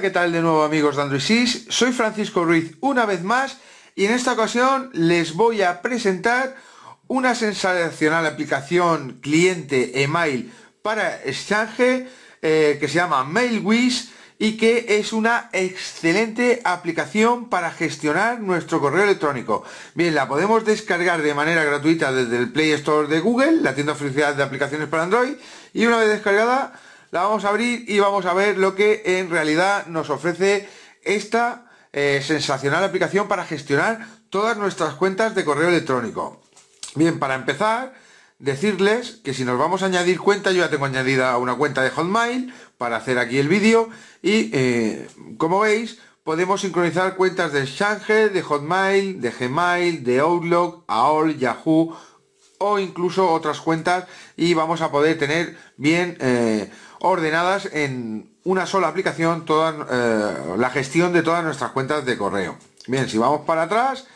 ¿qué tal de nuevo amigos de Android Soy Francisco Ruiz una vez más y en esta ocasión les voy a presentar una sensacional aplicación cliente email para Exchange eh, que se llama MailWish y que es una excelente aplicación para gestionar nuestro correo electrónico. Bien, la podemos descargar de manera gratuita desde el Play Store de Google, la tienda oficial de aplicaciones para Android, y una vez descargada la vamos a abrir y vamos a ver lo que en realidad nos ofrece esta eh, sensacional aplicación para gestionar todas nuestras cuentas de correo electrónico. Bien, para empezar, decirles que si nos vamos a añadir cuenta, yo ya tengo añadida una cuenta de Hotmail para hacer aquí el vídeo y eh, como veis podemos sincronizar cuentas de Exchange, de Hotmail, de Gmail, de Outlook, AOL, Yahoo o incluso otras cuentas y vamos a poder tener bien eh, ordenadas en una sola aplicación toda eh, la gestión de todas nuestras cuentas de correo. Bien, si vamos para atrás,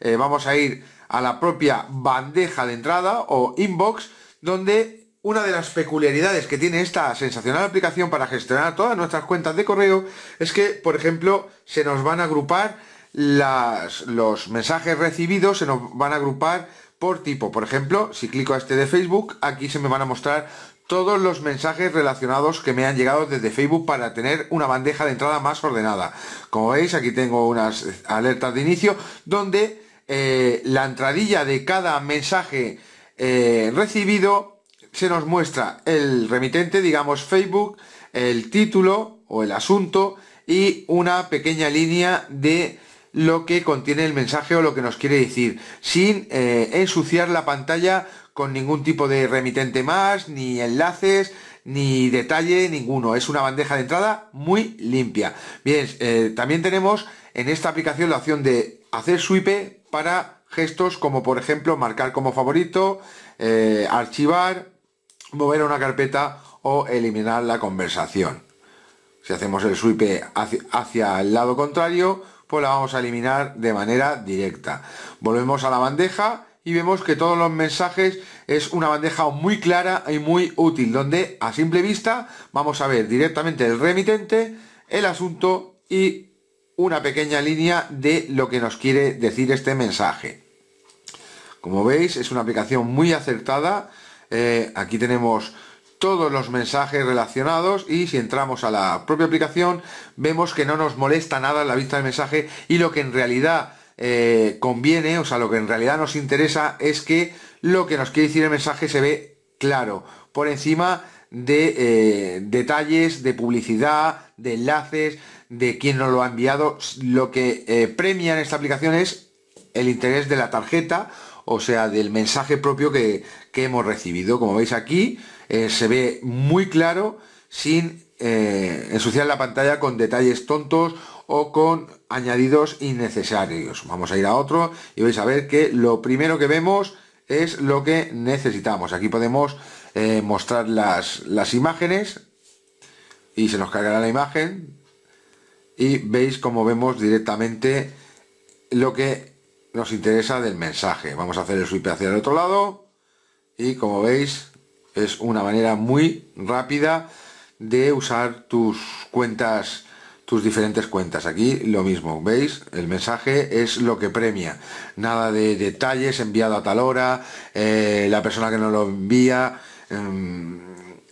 eh, vamos a ir a la propia bandeja de entrada o inbox, donde una de las peculiaridades que tiene esta sensacional aplicación para gestionar todas nuestras cuentas de correo es que, por ejemplo, se nos van a agrupar las, los mensajes recibidos, se nos van a agrupar por tipo. Por ejemplo, si clico a este de Facebook, aquí se me van a mostrar todos los mensajes relacionados que me han llegado desde Facebook para tener una bandeja de entrada más ordenada. Como veis, aquí tengo unas alertas de inicio donde eh, la entradilla de cada mensaje eh, recibido se nos muestra el remitente, digamos Facebook, el título o el asunto y una pequeña línea de lo que contiene el mensaje o lo que nos quiere decir, sin eh, ensuciar la pantalla con ningún tipo de remitente más, ni enlaces, ni detalle ninguno. Es una bandeja de entrada muy limpia. Bien, eh, también tenemos en esta aplicación la opción de hacer swipe para gestos como por ejemplo marcar como favorito, eh, archivar, mover una carpeta o eliminar la conversación. Si hacemos el swipe hacia el lado contrario, pues la vamos a eliminar de manera directa. Volvemos a la bandeja y vemos que todos los mensajes es una bandeja muy clara y muy útil, donde a simple vista vamos a ver directamente el remitente, el asunto y una pequeña línea de lo que nos quiere decir este mensaje. Como veis es una aplicación muy acertada, eh, aquí tenemos todos los mensajes relacionados y si entramos a la propia aplicación vemos que no nos molesta nada la vista del mensaje y lo que en realidad eh, conviene, o sea, lo que en realidad nos interesa es que lo que nos quiere decir el mensaje se ve claro, por encima de eh, detalles, de publicidad, de enlaces, de quién nos lo ha enviado. Lo que eh, premia en esta aplicación es el interés de la tarjeta, o sea, del mensaje propio que, hemos recibido. Como veis aquí, se ve muy claro sin ensuciar la pantalla con detalles tontos o con añadidos innecesarios. Vamos a ir a otro y vais a ver que lo primero que vemos es lo que necesitamos. Aquí podemos eh, mostrar las, las imágenes y se nos cargará la imagen y veis como vemos directamente lo que nos interesa del mensaje. Vamos a hacer el swipe hacia el otro lado y como veis es una manera muy rápida de usar tus cuentas diferentes cuentas. Aquí lo mismo, ¿veis? El mensaje es lo que premia. Nada de detalles, enviado a tal hora, eh, la persona que nos lo envía, mm,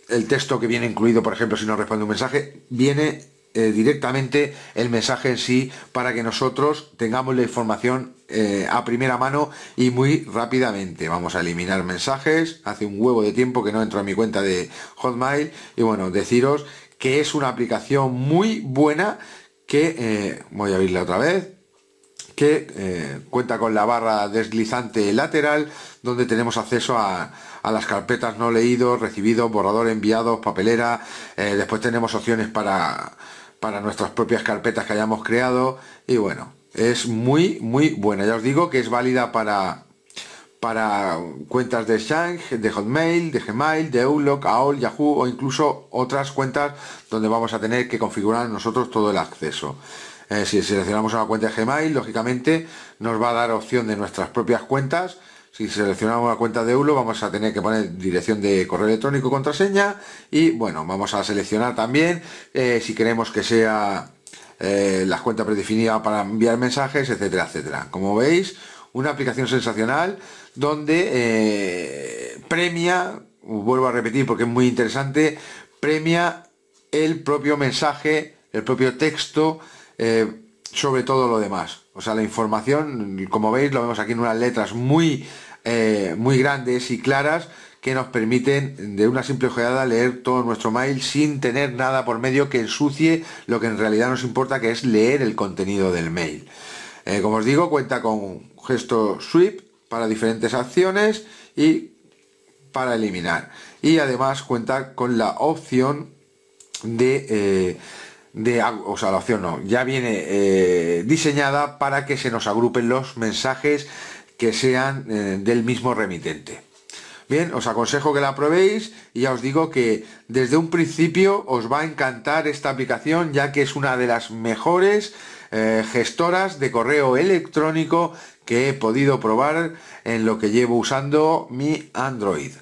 el texto que viene incluido, por ejemplo, si no responde un mensaje, viene eh, directamente el mensaje en sí para que nosotros tengamos la información eh, a primera mano y muy rápidamente. Vamos a eliminar mensajes, hace un huevo de tiempo que no entro a mi cuenta de Hotmail y bueno, deciros que es una aplicación muy buena que, eh, voy a abrirla otra vez, que eh, cuenta con la barra deslizante lateral donde tenemos acceso a, las carpetas no leídos, recibidos, borrador enviados, papelera, eh, después tenemos opciones para, para nuestras propias carpetas que hayamos creado y bueno, es muy muy buena, ya os digo que es válida para para cuentas de exchange, de Hotmail, de Gmail, de Outlook, AOL, Yahoo o incluso otras cuentas donde vamos a tener que configurar nosotros todo el acceso. Eh, si seleccionamos una cuenta de Gmail, lógicamente nos va a dar opción de nuestras propias cuentas. Si seleccionamos una cuenta de Eulo, vamos a tener que poner dirección de correo electrónico, contraseña y bueno, vamos a seleccionar también eh, si queremos que sea eh, las cuentas predefinidas para enviar mensajes, etcétera, etcétera. Como veis, una aplicación sensacional donde eh, premia, vuelvo a repetir porque es muy interesante, premia el propio mensaje, el propio texto, eh, sobre todo lo demás. O sea, la información, como veis, lo vemos aquí en unas letras muy, eh, muy grandes y claras que nos permiten de una simple ojeada leer todo nuestro mail sin tener nada por medio que ensucie lo que en realidad nos importa, que es leer el contenido del mail. Eh, como os digo, cuenta con gesto sweep para diferentes acciones y para eliminar. Y además cuenta con la opción de... Eh, o sea, la opción no, ya viene eh, diseñada para que se nos agrupen los mensajes que sean del mismo remitente. Bien, os aconsejo que la probéis y ya os digo que desde un principio os va a encantar esta aplicación ya que es una de las mejores eh, gestoras de correo electrónico que he podido probar en lo que llevo usando mi Android.